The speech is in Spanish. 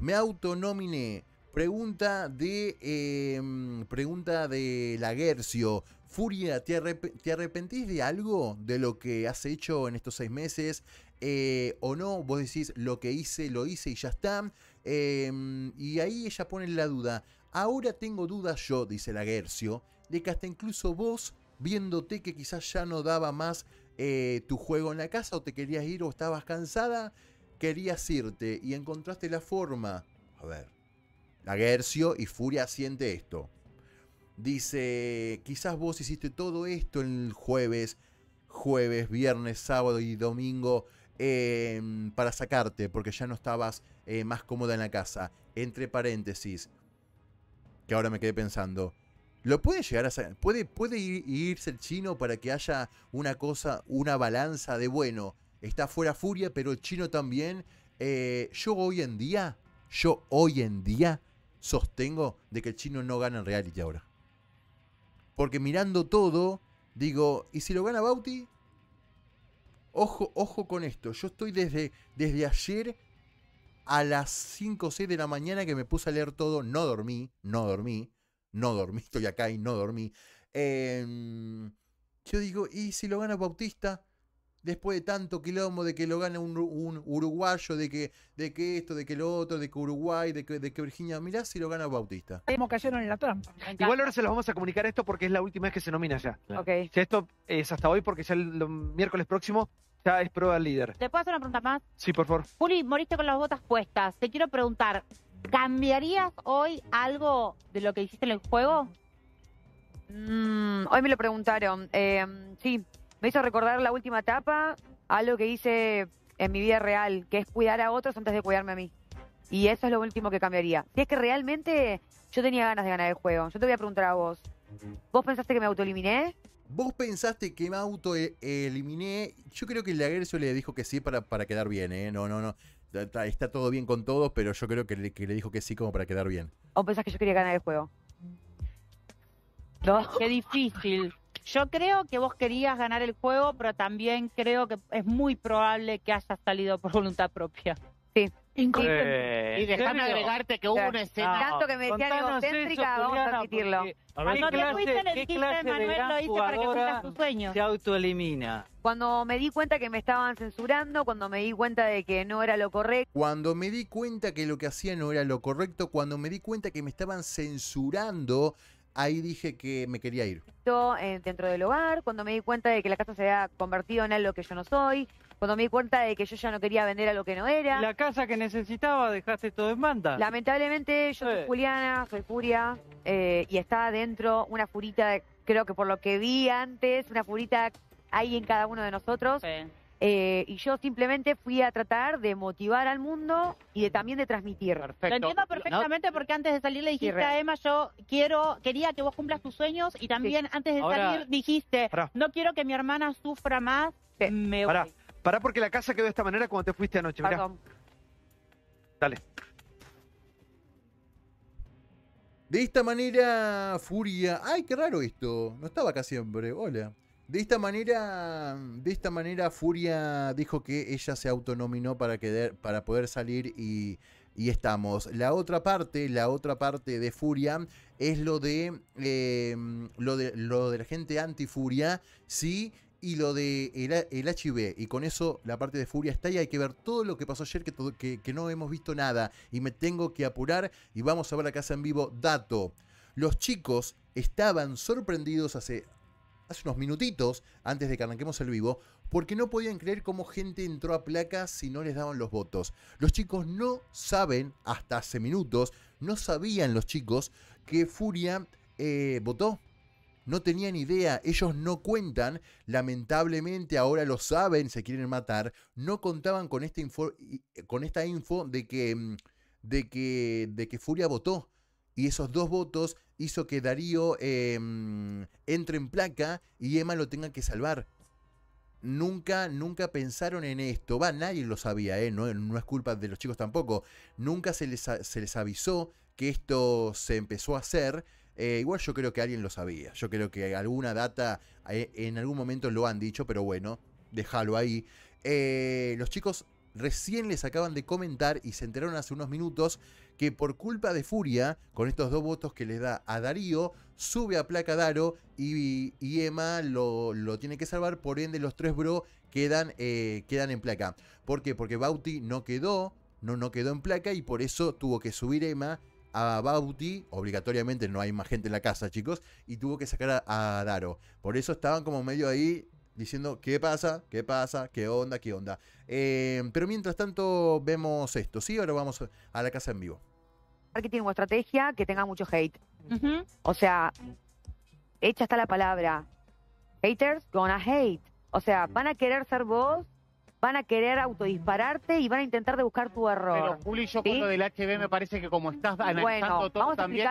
me autonómine Pregunta de, em, pregunta de Lagercio. Furia, ¿te, arrepentís de algo de lo que has hecho en estos seis meses? Eh, ¿O no? Vos decís, lo que hice, lo hice y ya está. Em, y ahí ella pone la duda. Ahora tengo dudas yo, dice Lagercio, de que hasta incluso vos, viéndote que quizás ya no daba más eh, tu juego en la casa o te querías ir o estabas cansada, querías irte y encontraste la forma. A ver, Lagercio y Furia siente esto. Dice, quizás vos hiciste todo esto el jueves, jueves, viernes, sábado y domingo em, para sacarte porque ya no estabas eh, más cómoda en la casa. Entre paréntesis, que ahora me quedé pensando, ¿Lo puede llegar a ser? ¿Puede, puede irse el chino para que haya una cosa, una balanza de bueno? Está fuera Furia, pero el chino también. Eh, yo hoy en día, yo hoy en día sostengo de que el chino no gana en reality ahora. Porque mirando todo, digo, ¿y si lo gana Bauti? Ojo, ojo con esto. Yo estoy desde, desde ayer a las 5 o 6 de la mañana que me puse a leer todo. No dormí, no dormí, no dormí. Estoy acá y no dormí. Em, yo digo, ¿y si lo gana Bautista? Después de tanto quilombo de que lo gane un, uruguayo, de que, de que esto, de que lo otro, de que Uruguay, de que, Virginia, mirá si lo gana Bautista. cayeron en la trampa. Igual ahora se los vamos a comunicar esto porque es la última vez que se nomina ya. Okay. Si esto es hasta hoy porque ya el, miércoles próximo ya es prueba líder. ¿Te puedo hacer una pregunta más? Sí, por favor. Juli, moriste con las botas puestas. Te quiero preguntar, ¿cambiarías hoy algo de lo que hiciste en el juego? Mm, hoy me lo preguntaron. Eh, sí, me hizo recordar la última etapa, algo que hice en mi vida real, que es cuidar a otros antes de cuidarme a mí. Y eso es lo último que cambiaría. Si es que realmente yo tenía ganas de ganar el juego, yo te voy a preguntar a vos, ¿vos pensaste que me autoeliminé? Vos pensaste que me autoeliminé. E- yo creo que el agreso le dijo que sí para, para quedar bien, ¿eh? No, no, no. Está, todo bien con todos, pero yo creo que le, que le, dijo que sí como para quedar bien. ¿O pensás que yo quería ganar el juego? No. Qué difícil. Yo creo que vos querías ganar el juego, pero también creo que es muy probable que hayas salido por voluntad propia. Sí. Increíble. y déjame agregarte que hubo una escena. Tanto que me decían egocéntrica, vamos a admitirlo. ¿qué clase, de lo hice para que su sueño. Se autoelimina. Cuando me di cuenta que me estaban censurando, cuando me di cuenta de que no era lo correcto. Cuando me di cuenta que lo que hacía no era lo correcto, cuando me di cuenta que me estaban censurando ahí dije que me quería ir. Eh, dentro del hogar, cuando me di cuenta de que la casa se había convertido en algo que yo no soy, cuando me di cuenta de que yo ya no quería vender a lo que no era. La casa que necesitaba dejaste todo en banda. Lamentablemente yo soy Juliana, soy Furia, eh, y está dentro una furita, creo que por lo que vi antes, una furita ahí en cada uno de nosotros. Eh, y yo simplemente fui a tratar de motivar al mundo y de, también de transmitir. Perfecto. Lo entiendo perfectamente porque antes de salir le dijiste a Emma, yo quiero, quería que vos cumplas tus sueños y también antes de salir dijiste, no quiero que mi hermana sufra más, Pará. porque la casa quedó de esta manera cuando te fuiste anoche. Dale. De esta manera, Furia. Ay, qué raro esto. No estaba acá siempre. Hola. De esta manera, de esta manera Furia dijo que ella se autonominó para, para poder salir y, estamos. La otra parte, la otra parte de Furia es lo de, em, lo, de lo de la gente anti-Furia, sí, y lo de el, HIV. Y con eso la parte de Furia está ahí. hay que ver todo lo que pasó ayer que, que no hemos visto nada. Y me tengo que apurar y vamos a ver la casa en vivo. Dato. Los chicos estaban sorprendidos hace hace unos minutitos antes de que arranquemos el vivo, porque no podían creer cómo gente entró a placas si no les daban los votos. Los chicos no saben, hasta hace minutos, no sabían los chicos que Furia eh, votó. No tenían idea, ellos no cuentan, lamentablemente ahora lo saben, se quieren matar, no contaban con, este con esta info de que, mm, de, que, de que Furia votó y esos dos votos hizo que Darío em, entre en placa y Emma lo tenga que salvar. Nunca, nunca pensaron en esto. Va, nadie lo sabía, ¿eh? no, no, es culpa de los chicos tampoco. Nunca se les, se les avisó que esto se empezó a hacer. Eh, igual yo creo que alguien lo sabía. Yo creo que alguna data eh, en algún momento lo han dicho, pero bueno, déjalo ahí. los chicos recién les acaban de comentar y se enteraron hace unos minutos que por culpa de Furia, con estos dos votos que le da a Darío, sube a placa Daro y, Emma lo, tiene que salvar, por ende los tres bro quedan, eh, quedan en placa. ¿Por qué? Porque Bauti no quedó, no, no quedó en placa y por eso tuvo que subir Emma a Bauti, obligatoriamente no hay más gente en la casa, chicos, y tuvo que sacar a, a, Daro. Por eso estaban como medio ahí diciendo qué pasa, qué pasa, qué onda, qué onda. Eh, pero mientras tanto vemos esto, ¿sí? Ahora vamos a la casa en vivo. Marketing o estrategia que tenga mucho hate. O sea, hecha está la palabra. Haters gonna hate. O sea, van a querer ser vos, van a querer autodispararte y van a intentar de buscar tu error. Pero Juli, yo del HB me parece que como estás analizando bueno, todo también...